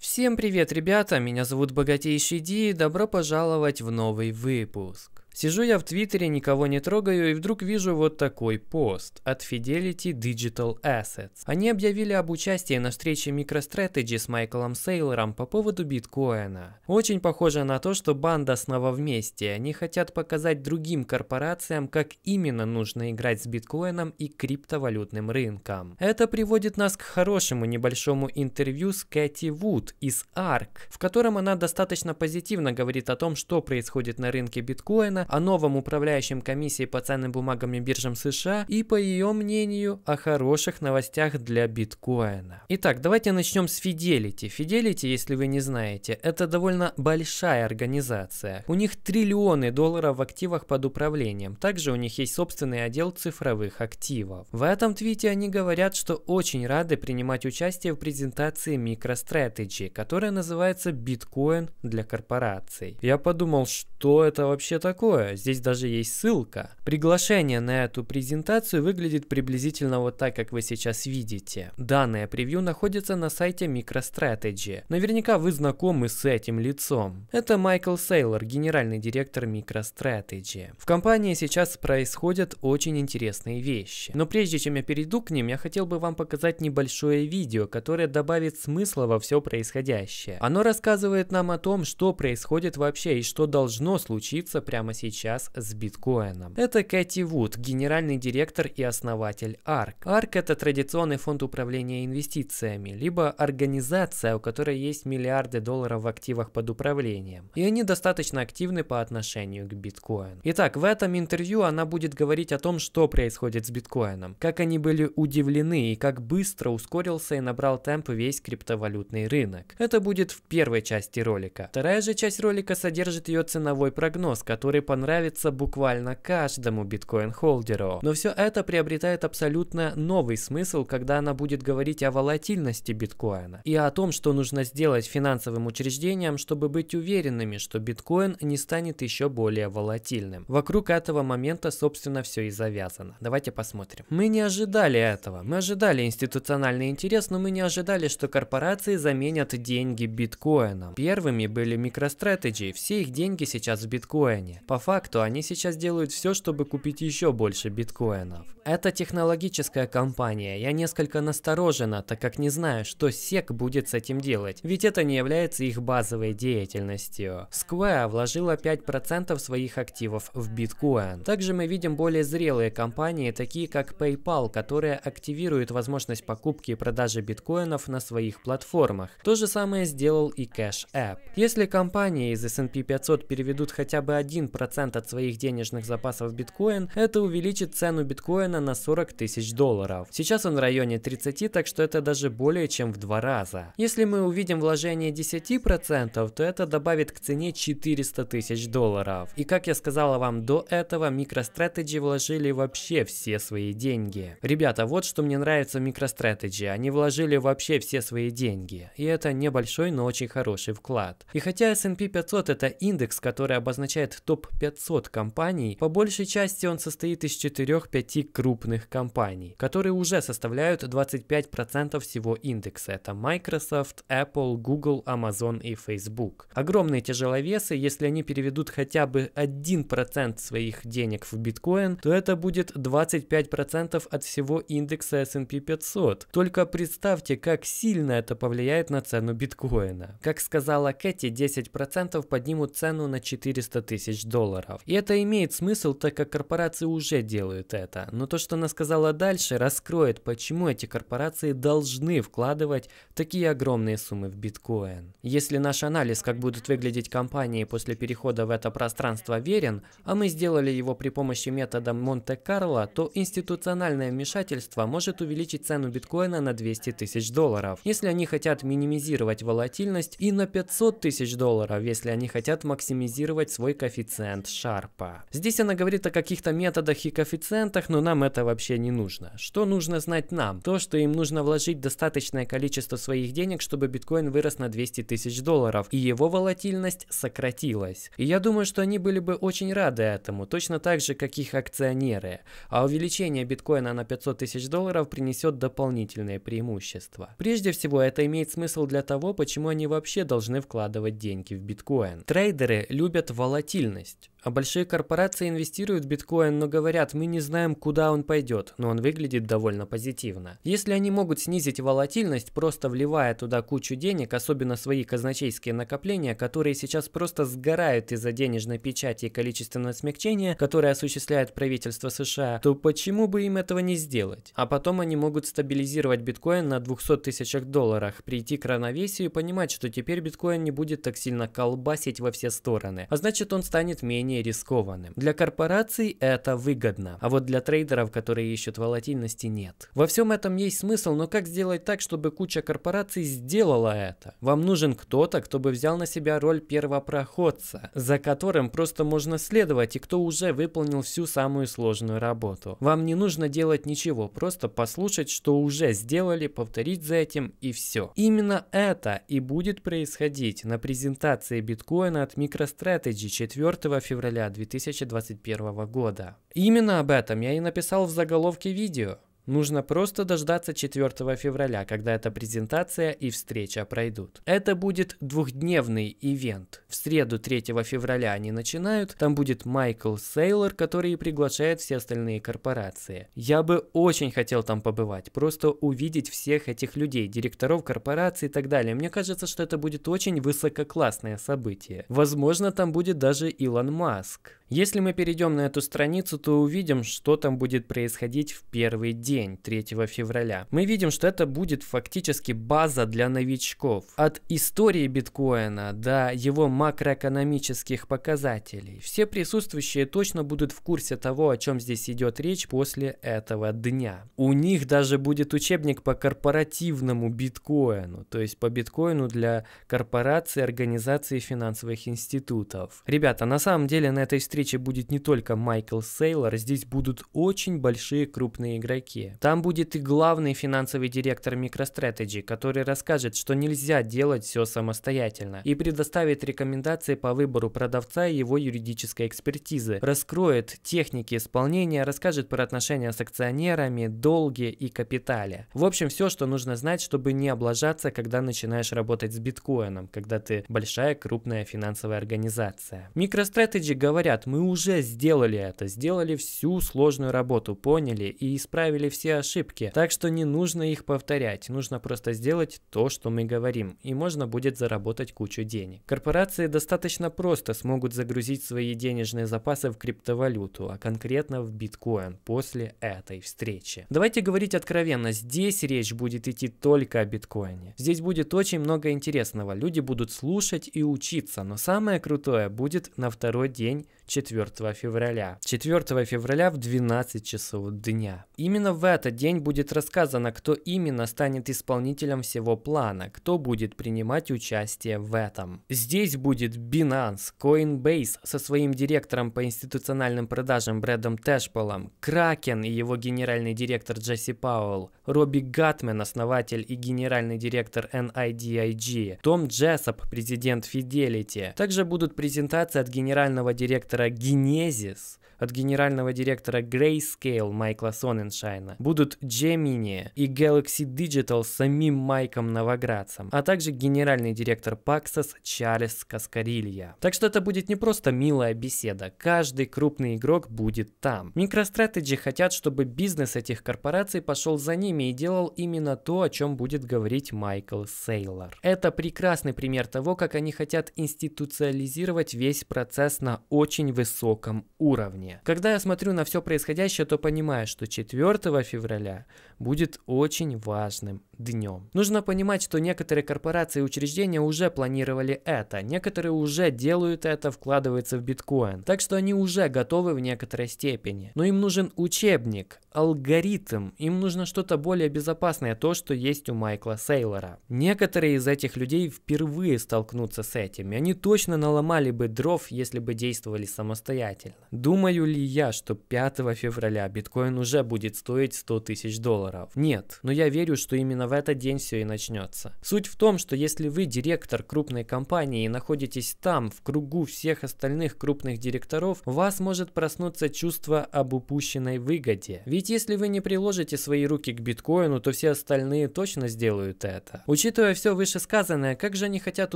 Всем привет, ребята! Меня зовут Богатейший Ди и добро пожаловать в новый выпуск. Сижу я в Твиттере, никого не трогаю, и вдруг вижу вот такой пост от Fidelity Digital Assets. Они объявили об участии на встрече MicroStrategy с Майклом Сейлором по поводу биткоина. Очень похоже на то, что банда снова вместе. Они хотят показать другим корпорациям, как именно нужно играть с биткоином и криптовалютным рынком. Это приводит нас к хорошему небольшому интервью с Кэти Вуд из ARK, в котором она достаточно позитивно говорит о том, что происходит на рынке биткоина, Бьеллана о новом управляющем комиссии по ценным бумагам и биржам США и, по ее мнению, о хороших новостях для биткоина. Итак, давайте начнем с Fidelity. Fidelity, если вы не знаете, это довольно большая организация. У них триллионы долларов в активах под управлением. Также у них есть собственный отдел цифровых активов. В этом твите они говорят, что очень рады принимать участие в презентации MicroStrategy, которая называется «Биткоин для корпораций». Я подумал, что это вообще такое? такое, здесь даже есть ссылка. Приглашение на эту презентацию выглядит приблизительно вот так, как вы сейчас видите. Данное превью находится на сайте MicroStrategy. Наверняка вы знакомы с этим лицом. Это Майкл Сейлор, генеральный директор MicroStrategy. В компании сейчас происходят очень интересные вещи. Но прежде чем я перейду к ним, я хотел бы вам показать небольшое видео, которое добавит смысла во все происходящее. Оно рассказывает нам о том, что происходит вообще и что должно случиться прямо сейчас сейчас с биткоином. Это Кэти Вуд, генеральный директор и основатель ARK. ARK это традиционный фонд управления инвестициями, либо организация, у которой есть миллиарды долларов в активах под управлением. И они достаточно активны по отношению к биткоину. Итак, в этом интервью она будет говорить о том, что происходит с биткоином, как они были удивлены и как быстро ускорился и набрал темп весь криптовалютный рынок. Это будет в первой части ролика. Вторая же часть ролика содержит ее ценовой прогноз, который понравится буквально каждому биткоин-холдеру. Но все это приобретает абсолютно новый смысл, когда она будет говорить о волатильности биткоина и о том, что нужно сделать финансовым учреждениям, чтобы быть уверенными, что биткоин не станет еще более волатильным. Вокруг этого момента, собственно, все и завязано. Давайте посмотрим. Мы не ожидали этого. Мы ожидали институциональный интерес, но мы не ожидали, что корпорации заменят деньги биткоином. Первыми были MicroStrategy, все их деньги сейчас в биткоине. По факту они сейчас делают все, чтобы купить еще больше биткоинов. Это технологическая компания, я несколько насторожена, так как не знаю, что SEC будет с этим делать, ведь это не является их базовой деятельностью. Square вложила 5% своих активов в биткоин. Также мы видим более зрелые компании, такие как PayPal, которые активируют возможность покупки и продажи биткоинов на своих платформах. То же самое сделал и Cash App. Если компании из S&P 500 переведут хотя бы 1% 1% от своих денежных запасов в биткоин, это увеличит цену биткоина на 40 тысяч долларов. Сейчас он в районе 30, так что это даже более чем в два раза. Если мы увидим вложение 10%, то это добавит к цене 400 тысяч долларов. И как я сказала вам до этого, MicroStrategy вложили вообще все свои деньги. Ребята, вот что мне нравится в MicroStrategy. Они вложили вообще все свои деньги. И это небольшой, но очень хороший вклад. И хотя S&P 500 это индекс, который обозначает топ 500 компаний, по большей части он состоит из 4-5 крупных компаний, которые уже составляют 25% всего индекса. Это Microsoft, Apple, Google, Amazon и Facebook. Огромные тяжеловесы, если они переведут хотя бы 1% своих денег в биткоин, то это будет 25% от всего индекса S&P 500. Только представьте, как сильно это повлияет на цену биткоина. Как сказала Кэти, 10% поднимут цену на 400 тысяч долларов долларов. И это имеет смысл, так как корпорации уже делают это. Но то, что она сказала дальше, раскроет, почему эти корпорации должны вкладывать такие огромные суммы в биткоин. Если наш анализ, как будут выглядеть компании после перехода в это пространство верен, а мы сделали его при помощи метода Монте-Карло, то институциональное вмешательство может увеличить цену биткоина на 200 тысяч долларов, если они хотят минимизировать волатильность, и на 500 тысяч долларов, если они хотят максимизировать свой коэффициент and Sharpa. Здесь она говорит о каких-то методах и коэффициентах, но нам это вообще не нужно. Что нужно знать нам? То, что им нужно вложить достаточное количество своих денег, чтобы биткоин вырос на 200 тысяч долларов, и его волатильность сократилась. И я думаю, что они были бы очень рады этому, точно так же, как их акционеры. А увеличение биткоина на 500 тысяч долларов принесет дополнительные преимущества. Прежде всего, это имеет смысл для того, почему они вообще должны вкладывать деньги в биткоин. Трейдеры любят волатильность. just А большие корпорации инвестируют в биткоин, но говорят, мы не знаем, куда он пойдет, но он выглядит довольно позитивно. Если они могут снизить волатильность, просто вливая туда кучу денег, особенно свои казначейские накопления, которые сейчас просто сгорают из-за денежной печати и количественного смягчения, которое осуществляет правительство США, то почему бы им этого не сделать? А потом они могут стабилизировать биткоин на 200 тысячах долларах, прийти к равновесию и понимать, что теперь биткоин не будет так сильно колбасить во все стороны, а значит он станет менее менее рискованным. Для корпораций это выгодно, а вот для трейдеров, которые ищут волатильности, нет. Во всем этом есть смысл, но как сделать так, чтобы куча корпораций сделала это? Вам нужен кто-то, кто бы взял на себя роль первопроходца, за которым просто можно следовать и кто уже выполнил всю самую сложную работу. Вам не нужно делать ничего, просто послушать, что уже сделали, повторить за этим и все. Именно это и будет происходить на презентации биткоина от MicroStrategy 4 февраля февраля 2021 года. Именно об этом я и написал в заголовке видео. Нужно просто дождаться 4 февраля, когда эта презентация и встреча пройдут. Это будет двухдневный ивент. В среду 3 февраля они начинают, там будет Майкл Сейлор, который приглашает все остальные корпорации. Я бы очень хотел там побывать, просто увидеть всех этих людей, директоров корпораций и так далее. Мне кажется, что это будет очень высококлассное событие. Возможно, там будет даже Илон Маск. Если мы перейдем на эту страницу, то увидим, что там будет происходить в первый день, 3 февраля. Мы видим, что это будет фактически база для новичков. От истории биткоина до его макроэкономических показателей. Все присутствующие точно будут в курсе того, о чем здесь идет речь после этого дня. У них даже будет учебник по корпоративному биткоину, то есть по биткоину для корпораций, организаций и финансовых институтов. Ребята, на самом деле на этой встрече встрече будет не только Майкл Сейлор, здесь будут очень большие крупные игроки. Там будет и главный финансовый директор MicroStrategy, который расскажет, что нельзя делать все самостоятельно, и предоставит рекомендации по выбору продавца и его юридической экспертизы, раскроет техники исполнения, расскажет про отношения с акционерами, долги и капитале. В общем, все, что нужно знать, чтобы не облажаться, когда начинаешь работать с биткоином, когда ты большая крупная финансовая организация. MicroStrategy говорят, мы уже сделали это, сделали всю сложную работу, поняли и исправили все ошибки. Так что не нужно их повторять, нужно просто сделать то, что мы говорим, и можно будет заработать кучу денег. Корпорации достаточно просто смогут загрузить свои денежные запасы в криптовалюту, а конкретно в биткоин после этой встречи. Давайте говорить откровенно, здесь речь будет идти только о биткоине. Здесь будет очень много интересного, люди будут слушать и учиться, но самое крутое будет на второй день 4 февраля. 4 февраля в 12 часов дня. Именно в этот день будет рассказано, кто именно станет исполнителем всего плана, кто будет принимать участие в этом. Здесь будет Binance, Coinbase со своим директором по институциональным продажам Брэдом Тэшполом, Кракен и его генеральный директор Джесси Пауэлл, Робби Гатмен, основатель и генеральный директор NIDIG, Том Джессоп, президент Fidelity. Также будут презентации от генерального директора нейрогенезис от генерального директора Grayscale Майкла Соненшайна будут Gemini и Galaxy Digital с самим Майком Новоградцем, а также генеральный директор Paxos Чарльз Каскарилья. Так что это будет не просто милая беседа, каждый крупный игрок будет там. MicroStrategy хотят, чтобы бизнес этих корпораций пошел за ними и делал именно то, о чем будет говорить Майкл Сейлор. Это прекрасный пример того, как они хотят институциализировать весь процесс на очень высоком уровне стране. Когда я смотрю на все происходящее, то понимаю, что 4 февраля будет очень важным днем. Нужно понимать, что некоторые корпорации и учреждения уже планировали это, некоторые уже делают это, вкладываются в биткоин, так что они уже готовы в некоторой степени. Но им нужен учебник, алгоритм, им нужно что-то более безопасное, то, что есть у Майкла Сейлора. Некоторые из этих людей впервые столкнутся с этим, и они точно наломали бы дров, если бы действовали самостоятельно. Думаю ли я, что 5 февраля биткоин уже будет стоить 100 тысяч долларов? Нет, но я верю, что именно в в этот день все и начнется. Суть в том, что если вы директор крупной компании и находитесь там, в кругу всех остальных крупных директоров, у вас может проснуться чувство об упущенной выгоде. Ведь если вы не приложите свои руки к биткоину, то все остальные точно сделают это. Учитывая все вышесказанное, как же они хотят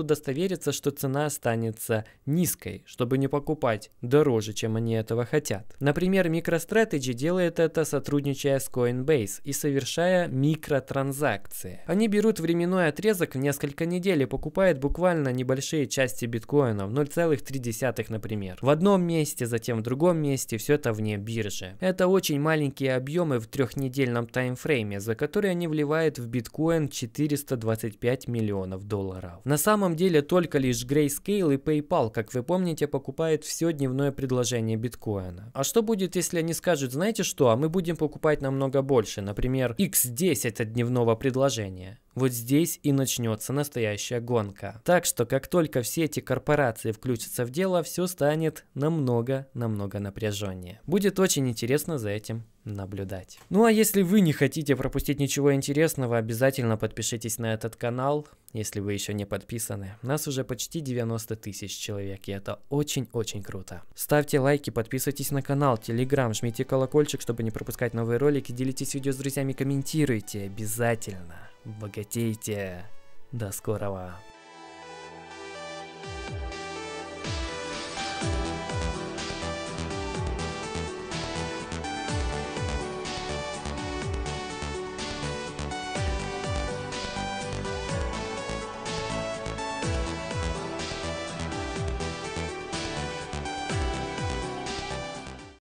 удостовериться, что цена останется низкой, чтобы не покупать дороже, чем они этого хотят. Например, MicroStrategy делает это сотрудничая с Coinbase и совершая микротранзакции акции. Они берут временной отрезок в несколько недель и покупают буквально небольшие части биткоинов, 0,3 например. В одном месте, затем в другом месте, все это вне биржи. Это очень маленькие объемы в трехнедельном таймфрейме, за которые они вливают в биткоин 425 миллионов долларов. На самом деле только лишь Grayscale и PayPal, как вы помните, покупают все дневное предложение биткоина. А что будет, если они скажут, знаете что, а мы будем покупать намного больше, например, x10 от дневного предложения, предложение. Вот здесь и начнется настоящая гонка. Так что, как только все эти корпорации включатся в дело, все станет намного-намного напряженнее. Будет очень интересно за этим наблюдать. Ну а если вы не хотите пропустить ничего интересного, обязательно подпишитесь на этот канал, если вы еще не подписаны. Нас уже почти 90 тысяч человек, и это очень-очень круто. Ставьте лайки, подписывайтесь на канал, телеграм, жмите колокольчик, чтобы не пропускать новые ролики, делитесь видео с друзьями, комментируйте обязательно богатейте. До скорого.